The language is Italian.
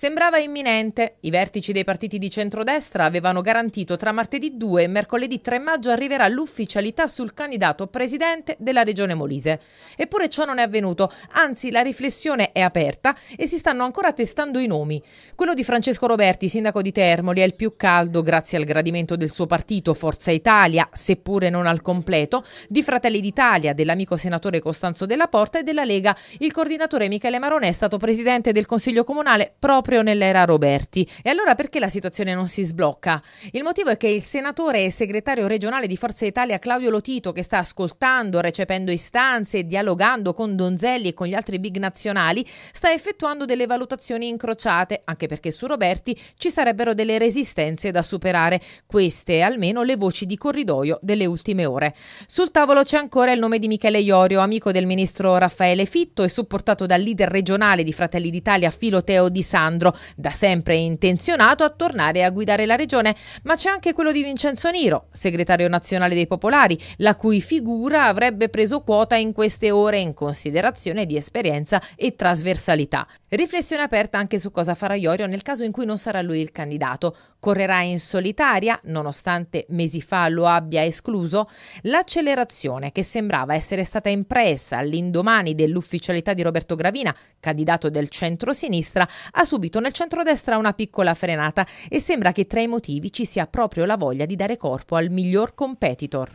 Sembrava imminente. I vertici dei partiti di centrodestra avevano garantito tra martedì 2 e mercoledì 3 maggio arriverà l'ufficialità sul candidato presidente della regione Molise. Eppure ciò non è avvenuto, anzi la riflessione è aperta e si stanno ancora testando i nomi. Quello di Francesco Roberti, sindaco di Termoli, è il più caldo grazie al gradimento del suo partito Forza Italia, seppure non al completo, di Fratelli d'Italia, dell'amico senatore Costanzo Della Porta e della Lega. Il coordinatore Michele Marone è stato presidente del Consiglio Comunale proprio proprio nell'era Roberti. E allora perché la situazione non si sblocca? Il motivo è che il senatore e segretario regionale di Forza Italia Claudio Lotito, che sta ascoltando, recependo istanze e dialogando con Donzelli e con gli altri big nazionali, sta effettuando delle valutazioni incrociate, anche perché su Roberti ci sarebbero delle resistenze da superare. Queste almeno le voci di corridoio delle ultime ore. Sul tavolo c'è ancora il nome di Michele Iorio, amico del ministro Raffaele Fitto e supportato dal leader regionale di Fratelli d'Italia Filoteo Di Santo Alessandro, da sempre intenzionato a tornare a guidare la regione, ma c'è anche quello di Vincenzo Niro, segretario nazionale dei Popolari, la cui figura avrebbe preso quota in queste ore in considerazione di esperienza e trasversalità. Riflessione aperta anche su cosa farà Iorio nel caso in cui non sarà lui il candidato. Correrà in solitaria, nonostante mesi fa lo abbia escluso, l'accelerazione che sembrava essere stata impressa all'indomani dell'ufficialità di Roberto Gravina, candidato del centro-sinistra, ha subire subito nel centrodestra una piccola frenata e sembra che tra i motivi ci sia proprio la voglia di dare corpo al miglior competitor.